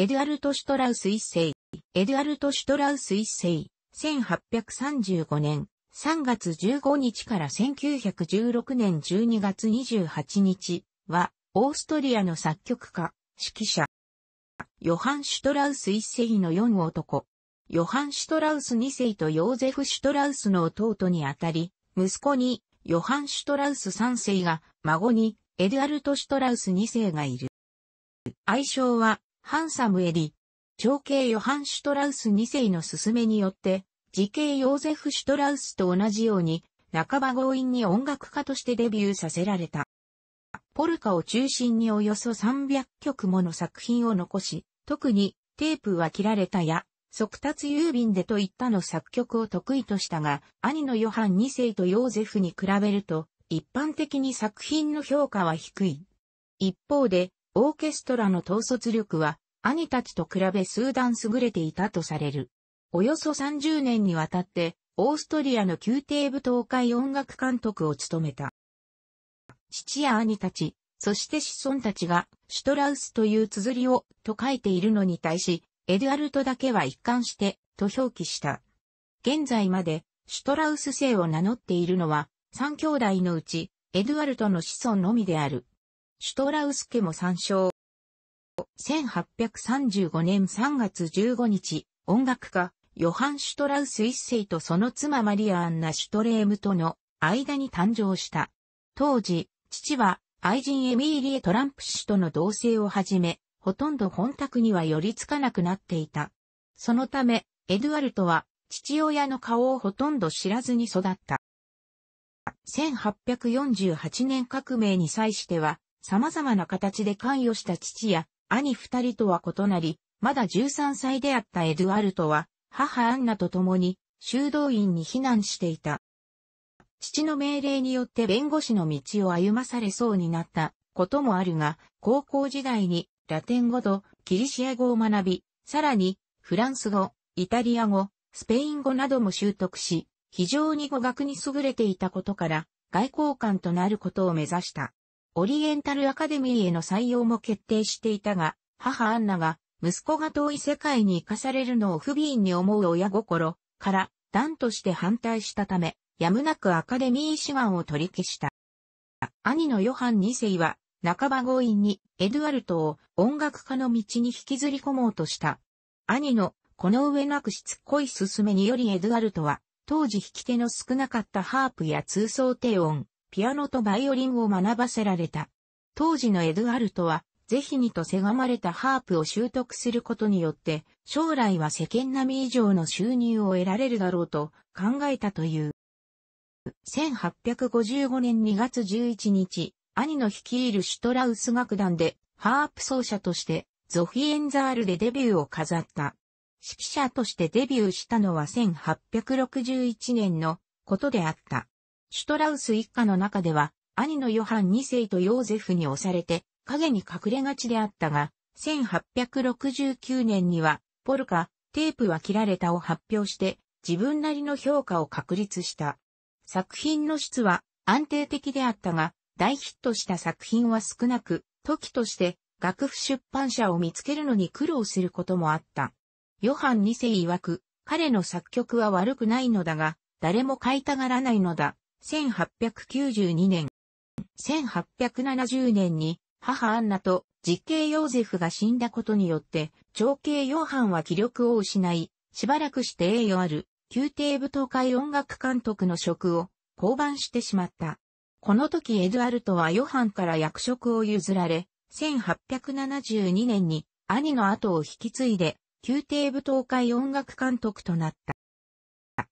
エドゥアルト・シュトラウス一世。エドゥアルト・シュトラウス一世。1835年3月15日から1916年12月28日は、オーストリアの作曲家、指揮者。ヨハン・シュトラウス一世の4男。ヨハン・シュトラウス二世とヨーゼフ・シュトラウスの弟にあたり、息子にヨハン・シュトラウス三世が、孫にエドゥアルト・シュトラウス二世がいる。愛称はハンサムエリ、長兄ヨハン・シュトラウス2世の勧めによって、時系ヨーゼフ・シュトラウスと同じように、半ば強引に音楽家としてデビューさせられた。ポルカを中心におよそ300曲もの作品を残し、特にテープは切られたや、速達郵便でといったの作曲を得意としたが、兄のヨハン2世とヨーゼフに比べると、一般的に作品の評価は低い。一方で、オーケストラの統率力は兄たちと比べ数段優れていたとされる。およそ30年にわたってオーストリアの宮廷舞踏会音楽監督を務めた。父や兄たち、そして子孫たちがシュトラウスという綴りをと書いているのに対し、エドゥアルトだけは一貫してと表記した。現在までシュトラウス姓を名乗っているのは3兄弟のうちエドゥアルトの子孫のみである。シュトラウス家も参照。1835年3月15日、音楽家、ヨハン・シュトラウス一世とその妻マリア・アンナ・シュトレームとの間に誕生した。当時、父は愛人エミーリエ・トランプ氏との同棲を始め、ほとんど本宅には寄りつかなくなっていた。そのため、エドゥアルトは父親の顔をほとんど知らずに育った。1848年革命に際しては、様々な形で関与した父や兄二人とは異なり、まだ13歳であったエドゥアルトは、母アンナと共に修道院に避難していた。父の命令によって弁護士の道を歩まされそうになったこともあるが、高校時代にラテン語とキリシア語を学び、さらにフランス語、イタリア語、スペイン語なども習得し、非常に語学に優れていたことから、外交官となることを目指した。オリエンタルアカデミーへの採用も決定していたが、母アンナが、息子が遠い世界に行かされるのを不憫に思う親心から、断として反対したため、やむなくアカデミー志願を取り消した。兄のヨハン2世は、半ば強引にエドゥアルトを音楽家の道に引きずり込もうとした。兄のこの上なくしつこい勧めによりエドゥアルトは、当時弾き手の少なかったハープや通奏低音、ピアノとバイオリンを学ばせられた。当時のエドゥアルトは、ぜひにとせがまれたハープを習得することによって、将来は世間並み以上の収入を得られるだろうと考えたという。1855年2月11日、兄の率いるシュトラウス楽団で、ハープ奏者として、ゾフィエンザールでデビューを飾った。指揮者としてデビューしたのは1861年のことであった。シュトラウス一家の中では、兄のヨハン2世とヨーゼフに押されて、影に隠れがちであったが、1869年には、ポルカ、テープは切られたを発表して、自分なりの評価を確立した。作品の質は安定的であったが、大ヒットした作品は少なく、時として楽譜出版社を見つけるのに苦労することもあった。ヨハン2世曰く、彼の作曲は悪くないのだが、誰も買いたがらないのだ。1892年、1870年に母アンナと実刑ヨーゼフが死んだことによって、長兄ヨーハンは気力を失い、しばらくして栄誉ある、宮廷舞踏会音楽監督の職を降板してしまった。この時エドアルトはヨハンから役職を譲られ、1872年に兄の後を引き継いで、宮廷舞踏会音楽監督となった。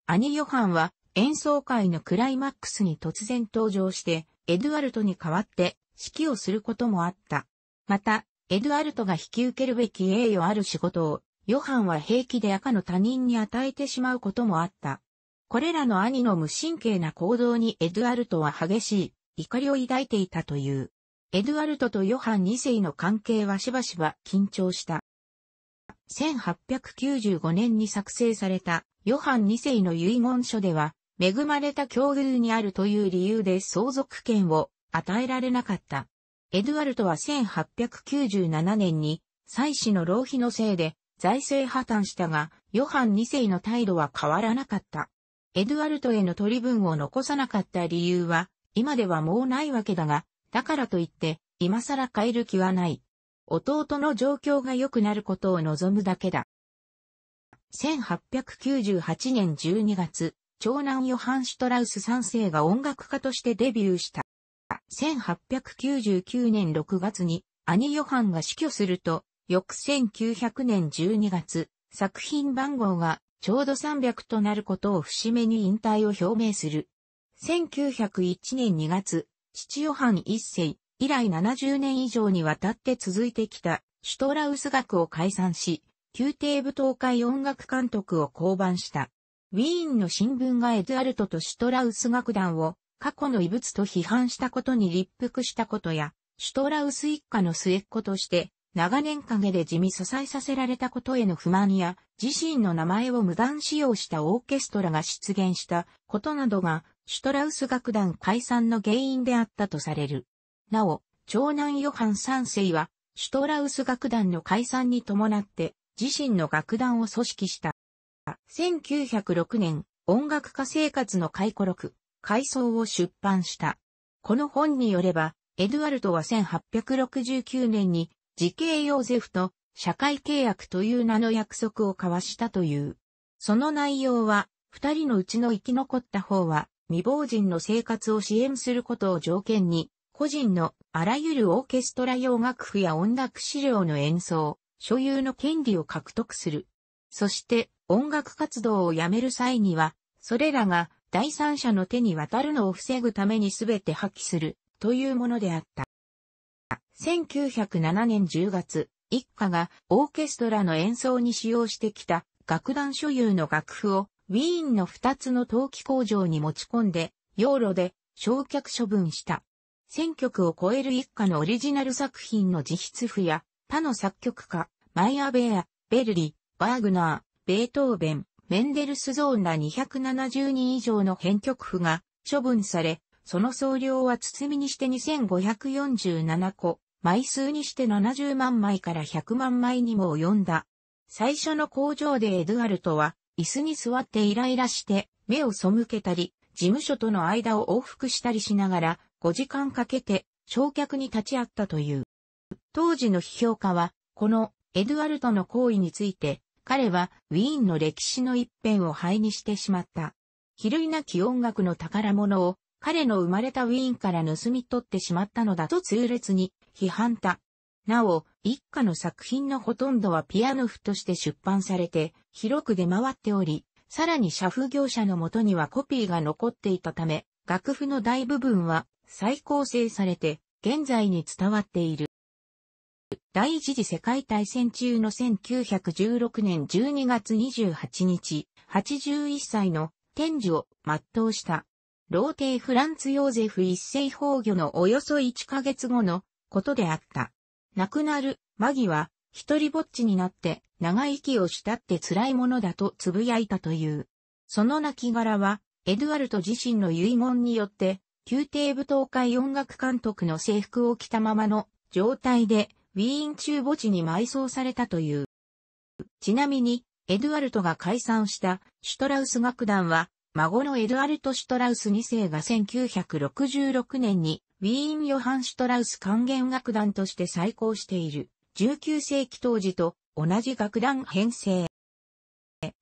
兄ヨハンは演奏会のクライマックスに突然登場して、エドゥアルトに代わって指揮をすることもあった。また、エドゥアルトが引き受けるべき栄誉ある仕事を、ヨハンは平気で赤の他人に与えてしまうこともあった。これらの兄の無神経な行動にエドゥアルトは激しい怒りを抱いていたという。エドゥアルトとヨハン2世の関係はしばしば緊張した。1895年に作成されたヨハン2世の遺言書では、恵まれた境遇にあるという理由で相続権を与えられなかった。エドゥアルトは1897年に、妻子の浪費のせいで財政破綻したが、ヨハン2世の態度は変わらなかった。エドゥアルトへの取り分を残さなかった理由は、今ではもうないわけだが、だからといって、今更変える気はない。弟の状況が良くなることを望むだけだ。1898年12月、長男ヨハン・シュトラウス3世が音楽家としてデビューした。1899年6月に兄ヨハンが死去すると、翌1900年12月、作品番号がちょうど300となることを節目に引退を表明する。1901年2月、父ヨハン一世、以来70年以上にわたって続いてきたシュトラウス学を解散し、宮廷舞踏会音楽監督を降板した。ウィーンの新聞がエドアルトとシュトラウス楽団を過去の遺物と批判したことに立腹したことや、シュトラウス一家の末っ子として長年陰で地味支えさせられたことへの不満や、自身の名前を無断使用したオーケストラが出現したことなどが、シュトラウス楽団解散の原因であったとされる。なお、長男ヨハン三世は、シュトラウス楽団の解散に伴って、自身の楽団を組織した。1906年、音楽家生活の回顧録、回想を出版した。この本によれば、エドゥアルトは1869年に、時系ヨーゼフと社会契約という名の約束を交わしたという。その内容は、二人のうちの生き残った方は、未亡人の生活を支援することを条件に、個人のあらゆるオーケストラ用楽譜や音楽資料の演奏、所有の権利を獲得する。そして音楽活動をやめる際には、それらが第三者の手に渡るのを防ぐために全て破棄するというものであった。1907年10月、一家がオーケストラの演奏に使用してきた楽団所有の楽譜をウィーンの2つの陶器工場に持ち込んで、養路で焼却処分した。1000曲を超える一家のオリジナル作品の自筆譜や他の作曲家、マイアベア、ベルリ、バーグナー、ベートーベン、メンデルスゾーンら270人以上の編曲譜が処分され、その総量は包みにして2547個、枚数にして70万枚から100万枚にも及んだ。最初の工場でエドゥアルトは、椅子に座ってイライラして、目を背けたり、事務所との間を往復したりしながら、5時間かけて、焼却に立ち会ったという。当時の批評家は、このエドゥアルトの行為について、彼はウィーンの歴史の一辺を灰にしてしまった。比類なき音楽の宝物を彼の生まれたウィーンから盗み取ってしまったのだと痛烈に批判た。なお、一家の作品のほとんどはピアノ譜として出版されて、広く出回っており、さらに社風業者のもとにはコピーが残っていたため、楽譜の大部分は再構成されて、現在に伝わっている。第一次世界大戦中の1916年12月28日、81歳の天寿を全うした。老帝フランツ・ヨーゼフ一世崩御のおよそ1ヶ月後のことであった。亡くなる間際、一人ぼっちになって長生きをしたって辛いものだと呟いたという。その亡骸は、エドゥアルト自身の遺言によって、宮廷舞踏会音楽監督の制服を着たままの状態でウィーン中墓地に埋葬されたという。ちなみに、エドゥアルトが解散したシュトラウス楽団は、孫のエドゥアルト・シュトラウス2世が1966年にウィーン・ヨハン・シュトラウス管弦楽団として再興している19世紀当時と同じ楽団編成。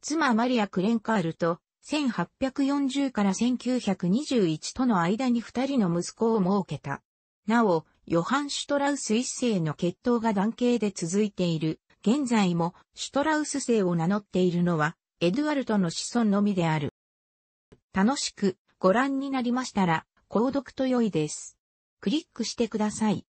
妻マリア・クレンカールと1840から1921との間に二人の息子を設けた。なお、ヨハン・シュトラウス一世の血統が男系で続いている。現在もシュトラウス姓を名乗っているのは、エドゥアルトの子孫のみである。楽しくご覧になりましたら、購読と良いです。クリックしてください。